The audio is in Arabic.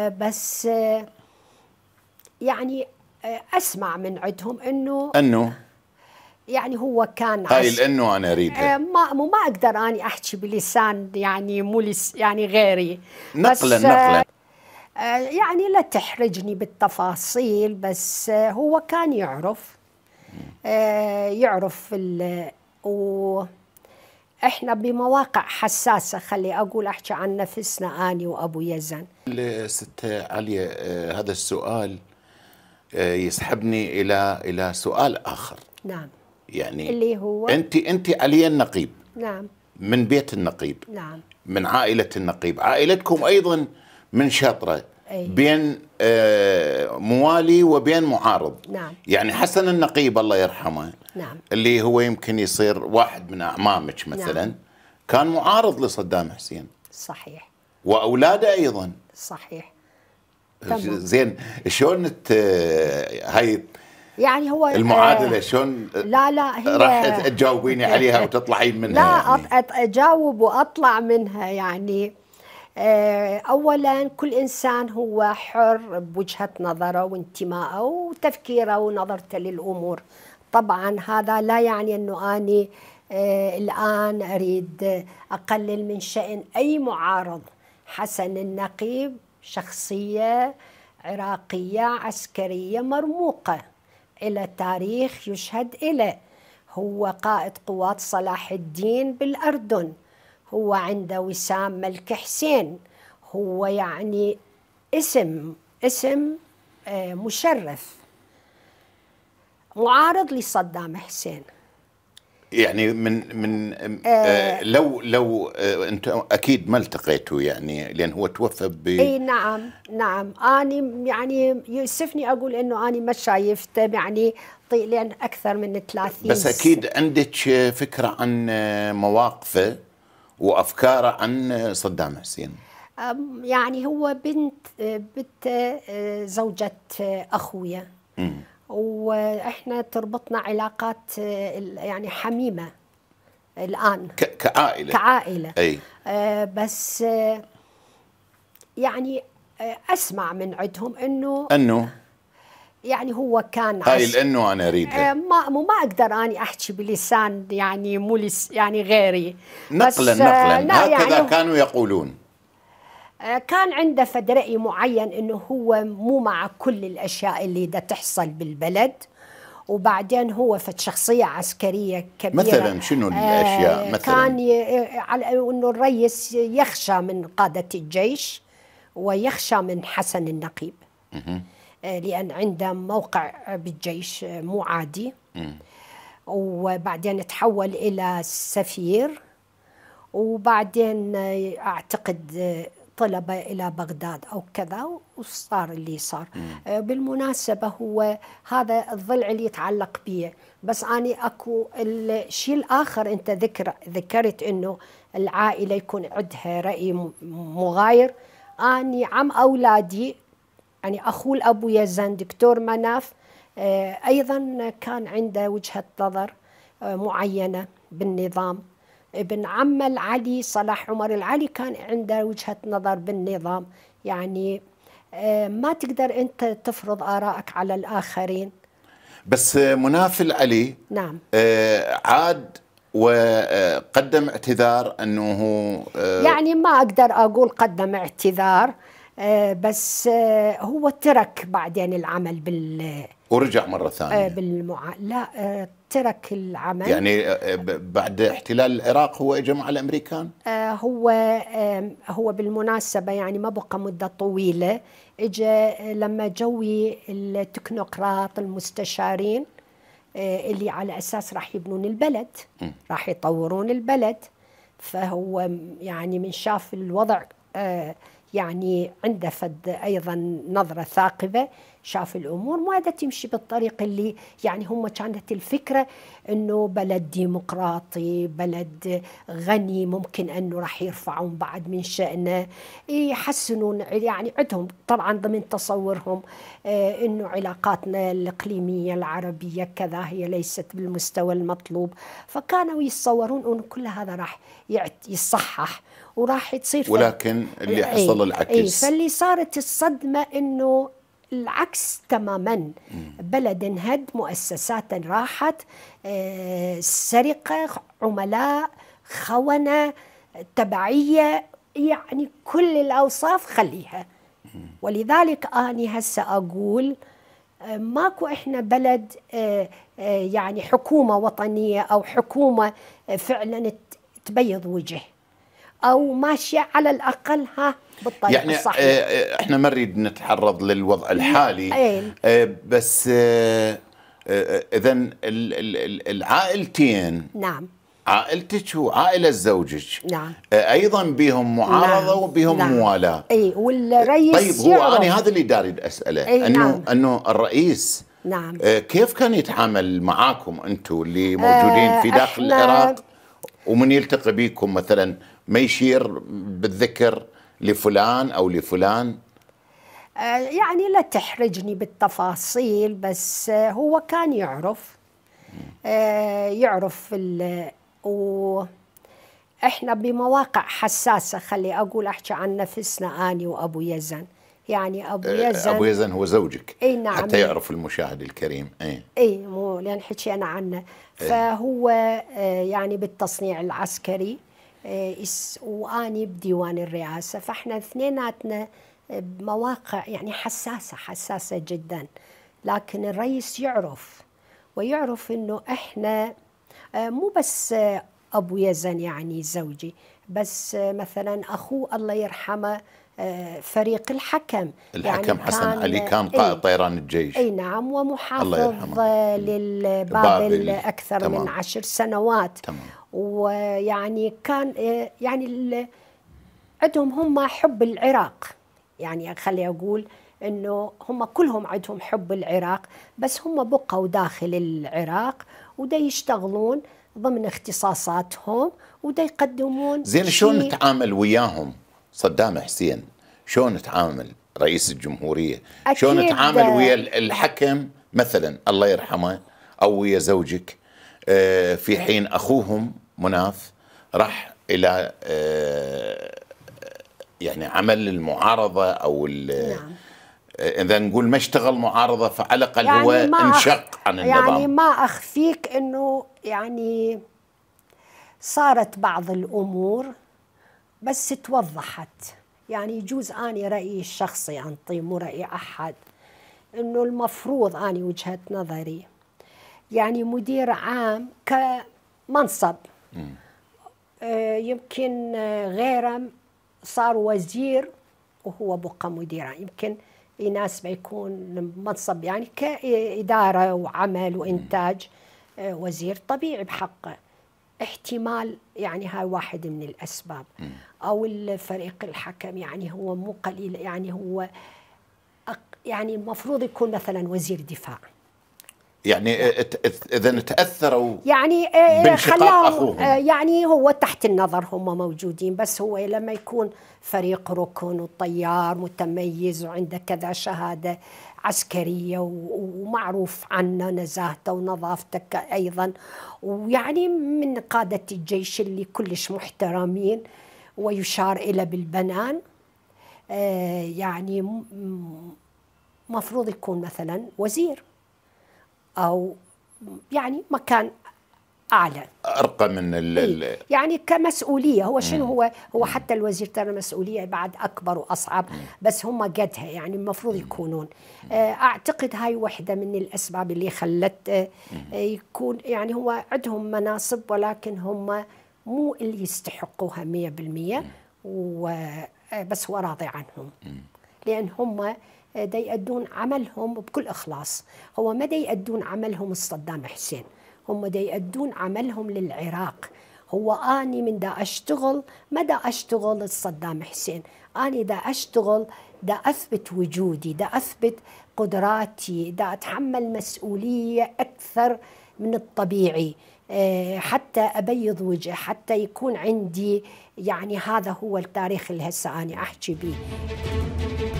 بس يعني اسمع من عندهم انه انه يعني هو كان هاي لانه انا اريد آه، ما مو ما اقدر اني احكي بلسان يعني مو يعني غيري نقلا آه، نقلا آه، يعني لا تحرجني بالتفاصيل بس هو كان يعرف يعرف و احنا بمواقع حساسه خلي اقول احكي عن نفسنا اني وابو يزن الست عليا آه، هذا السؤال آه، يسحبني الى الى سؤال اخر نعم يعني اللي هو انت انت عليا النقيب نعم من بيت النقيب نعم من عائله النقيب عائلتكم ايضا من شاطره إيه. بين آه، موالي وبين معارض نعم. يعني حسن النقيب الله يرحمه نعم. اللي هو يمكن يصير واحد من أعمامك مثلا نعم. كان معارض لصدام حسين صحيح وأولاده أيضا صحيح زين شلون هاي يعني هو المعادله آه، شلون لا لا هي راح تجاوبيني عليها وتطلعين منها لا يعني. اجاوب واطلع منها يعني آه، اولا كل انسان هو حر بوجهه نظره وانتمائه وتفكيره ونظرته للامور طبعا هذا لا يعني انه اني آه، الان اريد اقلل من شان اي معارض حسن النقيب شخصيه عراقيه عسكريه مرموقه إلى تاريخ يشهد إليه هو قائد قوات صلاح الدين بالأردن هو عنده وسام ملك حسين هو يعني اسم اسم آه، مشرف معارض لصدام حسين يعني من من آه،, آه لو لو آه انت اكيد ما التقيتوا يعني لان هو توفى ب اي نعم نعم اني يعني يؤسفني اقول انه اني ما شايفته يعني لان اكثر من 30 بس اكيد عندك فكره عن آه، مواقفه وافكاره عن صدام حسين يعني هو بنت بنت آه، زوجة أخويا وإحنا تربطنا علاقات آه، يعني حميمة الآن كعائلة كعائلة أي. آه، بس يعني أسمع من عندهم أنه أنه يعني هو كان هاي لانه انا اريد آه، ما مو ما اقدر اني احكي بلسان يعني مو يعني غيري نقلا آه، نقلا هكذا يعني كانوا يقولون آه، كان عنده فد راي معين انه هو مو مع كل الاشياء اللي دا تحصل بالبلد وبعدين هو فد شخصية عسكرية كبيرة مثلا شنو الأشياء مثلا كان على أنه الرئيس يخشى من قادة الجيش ويخشى من حسن النقيب لأن عنده موقع بالجيش مو عادي وبعدين تحول إلى سفير وبعدين أعتقد طلب إلى بغداد أو كذا وصار اللي صار مم. بالمناسبة هو هذا الضلع اللي يتعلق بي بس اني أكو الشيء الآخر أنت ذكر ذكرت أنه العائلة يكون عندها رأي مغاير أني عم أولادي يعني أخوه الأبو يزن دكتور مناف آه، أيضا كان عنده وجهة نظر آه، معينة بالنظام ابن عم العلي صلاح عمر العلي كان عنده وجهة نظر بالنظام يعني آه، ما تقدر أنت تفرض آرائك على الآخرين بس مناف العلي نعم عاد وقدم اعتذار انه يعني ما اقدر اقول قدم اعتذار آه، بس آه، هو ترك بعدين العمل بال ورجع مره آه، ثانيه بالمع... لا ترك العمل يعني بعد احتلال العراق هو اجى مع الامريكان هو هو بالمناسبه يعني ما بقى مده طويله اجى لما جوي التكنوقراط المستشارين اللي على اساس راح يبنون البلد راح يطورون البلد فهو يعني من شاف الوضع يعني عنده فد أيضا نظرة ثاقبة شاف الامور ما تمشي بالطريق اللي يعني هم كانت الفكره انه بلد ديمقراطي بلد غني ممكن انه راح يرفعون بعد من شانه يحسنون يعني عندهم طبعا ضمن تصورهم آه، انه علاقاتنا الاقليميه العربيه كذا هي ليست بالمستوى المطلوب فكانوا يتصورون انه كل هذا راح يصحح وراح تصير ولكن اللي إيه، حصل إيه، العكس اي فاللي صارت الصدمه انه العكس تماما بلد انهد مؤسسات راحت آه، سرقة عملاء خونة تبعية يعني كل الأوصاف خليها ولذلك أنا هسه أقول آه، ماكو إحنا بلد آه، يعني حكومة وطنية أو حكومة فعلا تبيض وجه او ماشيه على الاقل ها بالطريقه يعني الصحيحه يعني احنا ما نريد نتعرض للوضع الحالي ايه. آه، بس اذا العائلتين نعم عائلتك وعائله زوجك نعم ايضا بيهم معارضه نعم. وبيهم نعم. موالاه اي والرئيس طيب هو انا هذا اللي داري اساله أي انه نعم. انه الرئيس نعم كيف كان يتعامل معاكم انتم اللي موجودين في داخل العراق ومن يلتقي بيكم مثلا ما يشير بالذكر لفلان او لفلان آه، يعني لا تحرجني بالتفاصيل بس آه، هو كان يعرف آه، يعرف ال و احنا بمواقع حساسه خلي اقول احكي عن نفسنا اني وابو يزن يعني ابو يزن ابو يزن هو زوجك اي نعم حتى يعرف المشاهد الكريم اي اي مو لان حكينا عنه فهو يعني بالتصنيع العسكري واني بديوان الرئاسه فاحنا اثنيناتنا إيه، بمواقع يعني حساسه حساسه جدا لكن الرئيس يعرف ويعرف انه احنا إيه، مو بس ابو يزن يعني زوجي بس إيه، مثلا اخوه الله يرحمه فريق الحكم يعني الحكم يعني حسن علي كان قائد طيران الجيش اي نعم ومحافظ للبابل اكثر تمام. من عشر سنوات تمام. ويعني كان آه، يعني عندهم هم حب العراق يعني خلي اقول انه هم كلهم عندهم حب العراق بس هم بقوا داخل العراق ودا يشتغلون ضمن اختصاصاتهم ودا يقدمون زين شلون نتعامل وياهم صدام حسين شلون نتعامل رئيس الجمهوريه شلون نتعامل ويا آه، الحكم مثلا الله يرحمه او ويا زوجك آه، في حين اخوهم مناف راح الى آه، يعني عمل المعارضه او نعم. آه، اذا نقول ما اشتغل معارضه فعلى الاقل يعني هو انشق عن يعني النظام يعني ما اخفيك انه يعني صارت بعض الامور بس توضحت يعني يجوز اني رايي الشخصي انطي مو راي احد انه المفروض اني وجهه نظري يعني مدير عام كمنصب آه، يمكن آه، غيره صار وزير وهو بقى مديرا يمكن يناسبه يكون منصب يعني كإدارة وعمل وإنتاج آه، وزير طبيعي بحقه احتمال يعني هاي واحد من الأسباب أو الفريق الحكم يعني هو مو قليل يعني هو يعني المفروض يكون مثلا وزير دفاع يعني اذا تاثروا يعني آه، بانشقاق اخوهم آه، يعني هو تحت النظر هم موجودين بس هو لما يكون فريق ركن وطيار متميز وعنده كذا شهاده عسكريه ومعروف عنا نزاهته ونظافته ايضا ويعني من قاده الجيش اللي كلش محترمين ويشار الى بالبنان آه، يعني مفروض يكون مثلا وزير او يعني مكان اعلى ارقى من ال إيه، يعني كمسؤوليه هو شنو هو هو حتى الوزير ترى مسؤوليه بعد اكبر واصعب بس هم قدها يعني المفروض يكونون آه، اعتقد هاي واحده من الاسباب اللي خلت آه، آه، يكون يعني هو عندهم مناصب ولكن هم مو اللي يستحقوها 100% و بس هو راضي عنهم لان هم دا يأدون عملهم بكل إخلاص هو ما دا يأدون عملهم الصدام حسين هم دا يأدون عملهم للعراق هو أني من دا أشتغل ما دا أشتغل الصدام حسين أني دا أشتغل دا أثبت وجودي دا أثبت قدراتي دا أتحمل مسؤولية أكثر من الطبيعي آه، حتى أبيض وجه حتى يكون عندي يعني هذا هو التاريخ اللي هسه أنا أحكي به